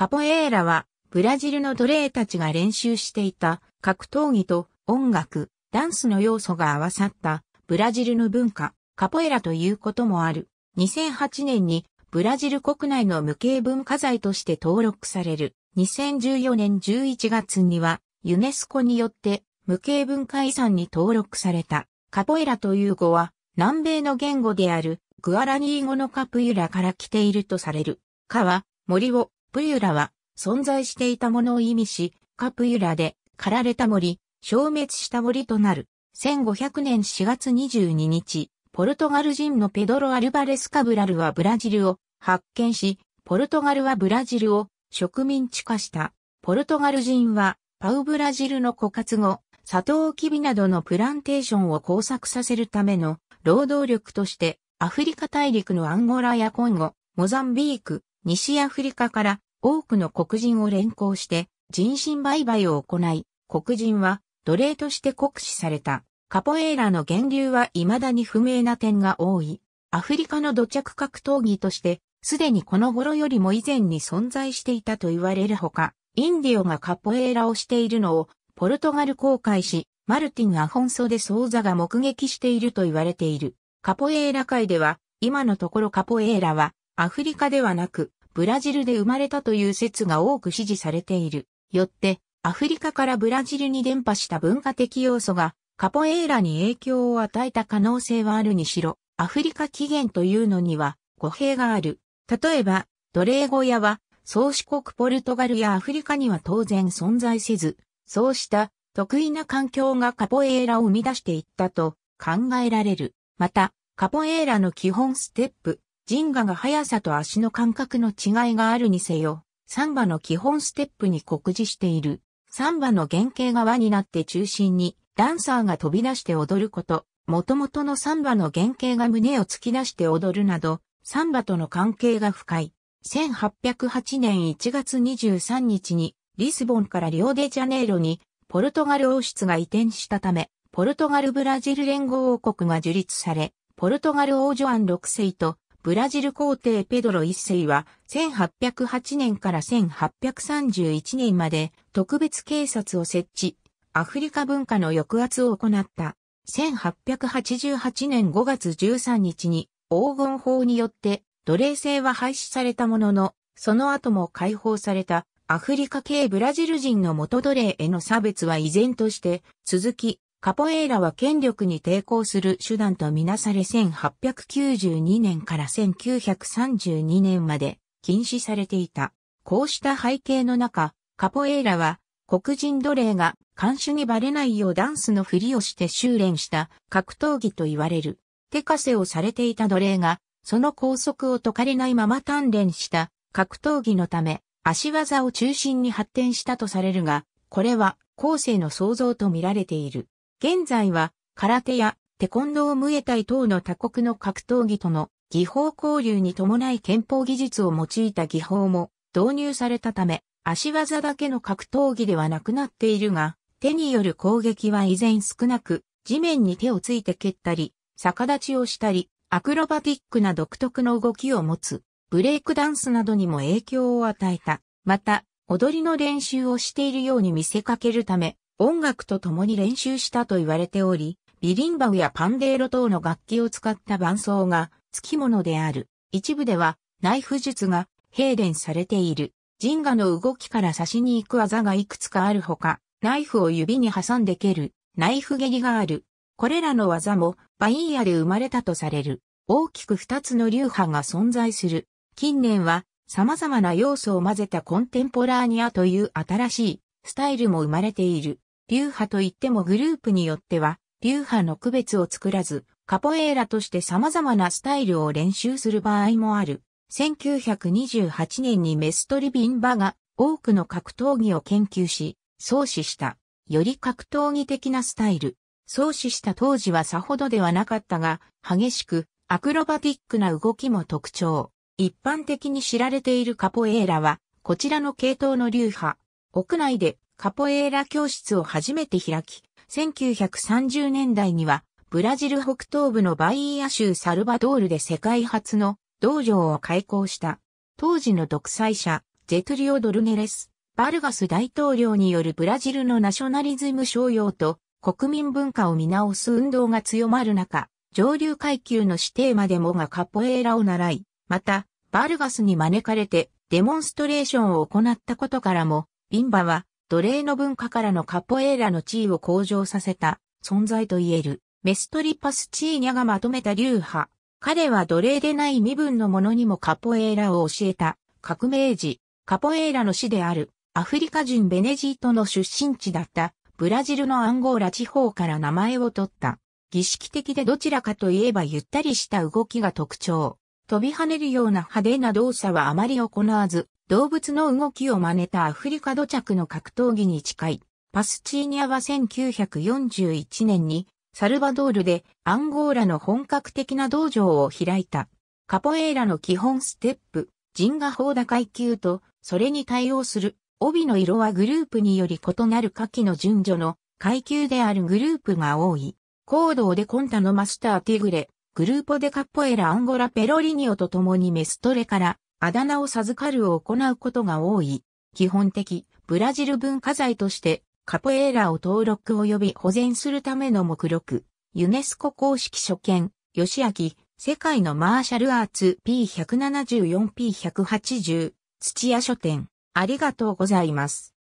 カポエーラは、ブラジルの奴隷たちが練習していた格闘技と音楽、ダンスの要素が合わさったブラジルの文化、カポエラということもある。2008年にブラジル国内の無形文化財として登録される。2014年11月にはユネスコによって無形文化遺産に登録された。カポエラという語は南米の言語であるグアラニー語のカプユラから来ているとされる。カは森を、プユラは存在していたものを意味し、カプユラで、狩られた森、消滅した森となる。1500年4月22日、ポルトガル人のペドロ・アルバレス・カブラルはブラジルを発見し、ポルトガルはブラジルを植民地化した。ポルトガル人はパウブラジルの枯渇後、サトウキビなどのプランテーションを工作させるための労働力としてアフリカ大陸のアンゴラやコンゴ、モザンビーク、西アフリカから多くの黒人を連行して人身売買を行い、黒人は奴隷として酷使された。カポエーラの源流は未だに不明な点が多い。アフリカの土着格闘技として、すでにこの頃よりも以前に存在していたと言われるほか、インディオがカポエーラをしているのをポルトガル公開し、マルティン・アホンソでソーザが目撃していると言われている。カポエーラ界では、今のところカポエーラはアフリカではなく、ブラジルで生まれたという説が多く支持されている。よって、アフリカからブラジルに伝播した文化的要素がカポエーラに影響を与えた可能性はあるにしろ、アフリカ起源というのには語弊がある。例えば、奴隷小屋は、宗主国ポルトガルやアフリカには当然存在せず、そうした得意な環境がカポエーラを生み出していったと考えられる。また、カポエーラの基本ステップ、ンガが速さと足の感覚の違いがあるにせよ、サンバの基本ステップに酷似している。サンバの原型が輪になって中心に、ダンサーが飛び出して踊ること、元々のサンバの原型が胸を突き出して踊るなど、サンバとの関係が深い。1808年1月23日に、リスボンからリオデジャネイロに、ポルトガル王室が移転したため、ポルトガルブラジル連合王国が樹立され、ポルトガル王女アン6世とブラジル皇帝ペドロ一世は1808年から1831年まで特別警察を設置、アフリカ文化の抑圧を行った。1888年5月13日に黄金法によって奴隷制は廃止されたものの、その後も解放されたアフリカ系ブラジル人の元奴隷への差別は依然として続き、カポエイラは権力に抵抗する手段とみなされ1892年から1932年まで禁止されていた。こうした背景の中、カポエイラは黒人奴隷が監視にバレないようダンスのふりをして修練した格闘技と言われる。手枷をされていた奴隷が、その拘束を解かれないまま鍛錬した格闘技のため、足技を中心に発展したとされるが、これは後世の創造と見られている。現在は、空手やテコンドームエタイ等の他国の格闘技との技法交流に伴い憲法技術を用いた技法も導入されたため、足技だけの格闘技ではなくなっているが、手による攻撃は依然少なく、地面に手をついて蹴ったり、逆立ちをしたり、アクロバティックな独特の動きを持つ、ブレイクダンスなどにも影響を与えた。また、踊りの練習をしているように見せかけるため、音楽と共に練習したと言われており、ビリンバウやパンデーロ等の楽器を使った伴奏が付き物である。一部では、ナイフ術が平伝されている。ンガの動きから刺しに行く技がいくつかあるほか、ナイフを指に挟んで蹴る、ナイフ蹴りがある。これらの技もバインヤで生まれたとされる。大きく二つの流派が存在する。近年は様々な要素を混ぜたコンテンポラーニアという新しいスタイルも生まれている。流派といってもグループによっては、流派の区別を作らず、カポエーラとして様々なスタイルを練習する場合もある。1928年にメストリビンバが多くの格闘技を研究し、創始した、より格闘技的なスタイル。創始した当時はさほどではなかったが、激しく、アクロバティックな動きも特徴。一般的に知られているカポエーラは、こちらの系統の流派。屋内でカポエーラ教室を初めて開き、1930年代にはブラジル北東部のバイーア州サルバドールで世界初の道場を開校した。当時の独裁者、ジェトリオ・ドルネレス、バルガス大統領によるブラジルのナショナリズム商用と国民文化を見直す運動が強まる中、上流階級の指定までもがカポエーラを習い、また、バルガスに招かれてデモンストレーションを行ったことからも、ビンバは奴隷の文化からのカポエーラの地位を向上させた存在と言える。メストリパスチーニャがまとめた流派。彼は奴隷でない身分の者にもカポエーラを教えた革命児。カポエーラの師であるアフリカ人ベネジートの出身地だったブラジルのアンゴーラ地方から名前を取った。儀式的でどちらかといえばゆったりした動きが特徴。飛び跳ねるような派手な動作はあまり行わず、動物の動きを真似たアフリカ土着の格闘技に近い。パスチーニャは1941年にサルバドールでアンゴーラの本格的な道場を開いた。カポエーラの基本ステップ、ジンガ砲打階級とそれに対応する帯の色はグループにより異なる下記の順序の階級であるグループが多い。コードでコンタのマスターティグレ、グルーポでカッポエラアンゴラペロリニオと共にメストレからあだ名を授かるを行うことが多い、基本的、ブラジル文化財として、カポエーラを登録及び保全するための目録、ユネスコ公式書見、吉明、世界のマーシャルアーツ P174P180、土屋書店、ありがとうございます。